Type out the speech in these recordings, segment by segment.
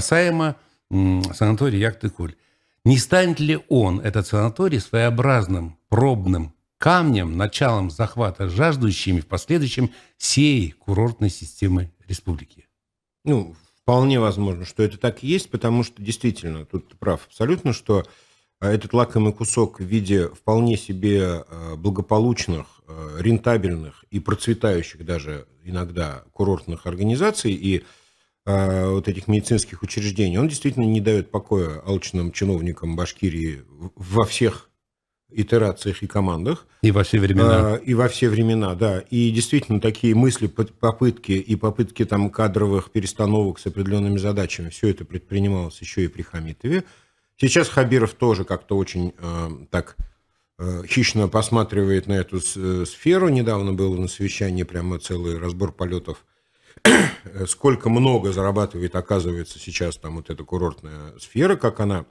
касаемо санатория Яктыкуль. Не станет ли он, этот санаторий, своеобразным пробным камнем, началом захвата жаждущими в последующем всей курортной системы республики? Ну, вполне возможно, что это так и есть, потому что действительно, тут ты прав абсолютно, что а, этот лакомый кусок в виде вполне себе а, благополучных, а, рентабельных и процветающих даже иногда курортных организаций и организаций, а, вот этих медицинских учреждений, он действительно не дает покоя алчным чиновникам Башкирии во всех итерациях и командах. И во все времена. А, и во все времена, да. И действительно, такие мысли, попытки и попытки там кадровых перестановок с определенными задачами, все это предпринималось еще и при Хамитове. Сейчас Хабиров тоже как-то очень э, так э, хищно посматривает на эту э, сферу. Недавно было на совещании прямо целый разбор полетов сколько много зарабатывает, оказывается, сейчас там вот эта курортная сфера, как она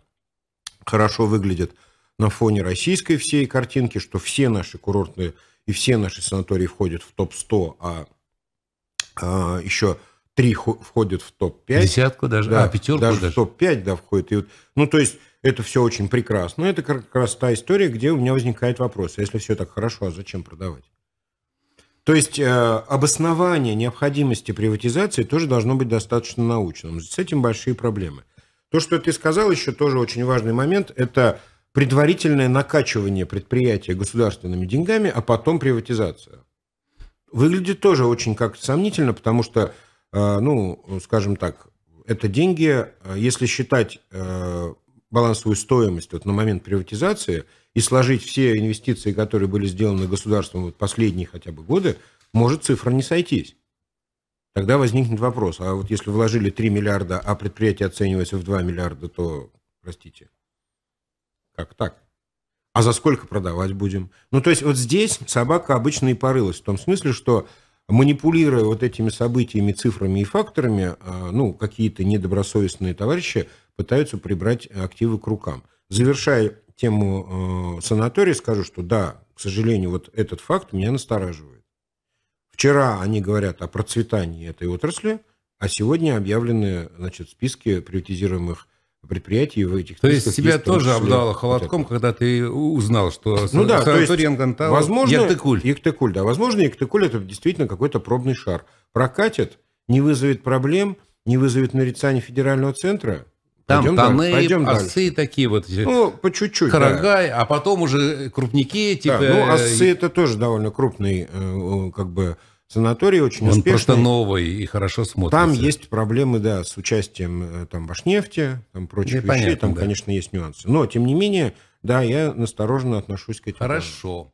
хорошо выглядит на фоне российской всей картинки, что все наши курортные и все наши санатории входят в топ-100, а, а еще три входят в топ-5. Десятку даже, да, а пятерку даже. даже. в топ-5, да, входит. И вот, ну, то есть, это все очень прекрасно. Это как раз та история, где у меня возникает вопрос. А если все так хорошо, а зачем продавать? То есть э, обоснование необходимости приватизации тоже должно быть достаточно научным. С этим большие проблемы. То, что ты сказал, еще тоже очень важный момент, это предварительное накачивание предприятия государственными деньгами, а потом приватизация. Выглядит тоже очень как-то сомнительно, потому что, э, ну, скажем так, это деньги, э, если считать э, балансовую стоимость вот на момент приватизации и сложить все инвестиции, которые были сделаны государством вот последние хотя бы годы, может цифра не сойтись. Тогда возникнет вопрос, а вот если вложили 3 миллиарда, а предприятие оценивается в 2 миллиарда, то, простите, как так? А за сколько продавать будем? Ну, то есть вот здесь собака обычно и порылась, в том смысле, что манипулируя вот этими событиями, цифрами и факторами, а, ну, какие-то недобросовестные товарищи пытаются прибрать активы к рукам. Завершая тему э, санатория, скажу, что да, к сожалению, вот этот факт меня настораживает. Вчера они говорят о процветании этой отрасли, а сегодня объявлены значит, списки приватизируемых предприятий в этих То есть тебя тоже обдало холодком, вот когда ты узнал, что ну, да, то есть, Ангантал, возможно, Яктыкуль. Яктыкуль, да. Возможно, Яктыкуль это действительно какой-то пробный шар. Прокатит, не вызовет проблем, не вызовет нарицания федерального центра – там пойдем Осы такие вот. Ну, по чуть-чуть. Карагай, да. а потом уже крупники. Типа... Да, ну, э, Осы это тоже довольно крупный э, как бы санаторий, очень Он успешный. просто новый и хорошо смотрится. Там есть проблемы, да, с участием э, там Башнефти, там прочих да, вещей. там, да. конечно, есть нюансы. Но, тем не менее, да, я настороженно отношусь к этим. Хорошо. Данным.